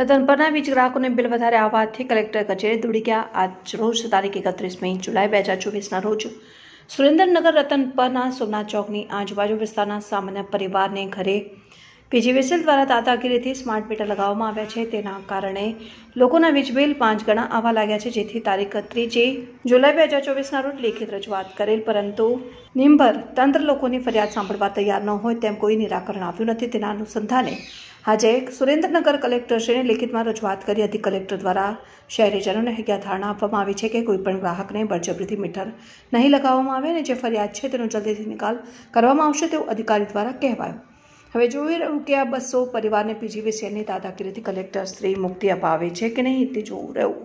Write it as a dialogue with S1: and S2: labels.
S1: રતનપરના વીજ ગ્રાહકોને બિલ વધારે આવવાથી કલેક્ટર કચેરી દોડી ગયા આજ રોજ તારીખ એકત્રીસ મે જુલાઈ બે હજાર ચોવીસના રોજ સુરેન્દ્રનગર રતનપરના સોમનાથ ચોકની આજુબાજુ વિસ્તારના સામાન્ય પરિવારને ઘરે પીજીવીસીએલ દ્વારા તાતાગીરીથી સ્માર્ટ મીટર લગાવવામાં આવ્યા છે તેના કારણે લોકોના વીજ બિલ પાંચ ગણા આવવા લાગ્યા છે જેથી તારીખ ત્રીજી જુલાઈ બે હજાર ચોવીસના રોજ લેખિત રજૂઆત કરેલ પરંતુ નિંભર તંત્ર લોકોની ફરિયાદ સાંભળવા તૈયાર ન હોય તેમ કોઈ નિરાકરણ આવ્યું નથી તેના અનુસંધાને આજે સુરેન્દ્રનગર કલેક્ટરશ્રીને લેખિતમાં રજૂઆત કરી હતી કલેક્ટર દ્વારા શહેરીજનોને ધારણા આપવામાં આવી છે કે કોઈપણ ગ્રાહકને બળજબરીથી મીટર નહીં લગાવવામાં આવે અને જે ફરિયાદ છે તેનો જલ્દીથી નિકાલ કરવામાં આવશે તેવું અધિકારી દ્વારા કહેવાયું હવે જોઈ રહ્યું કે આ બસો પરિવારને પીજીવીસીએલની દાદાગીરીથી કલેક્ટર શ્રી મુક્તિ અપાવે છે કે નહીં તે જોવું રહ્યું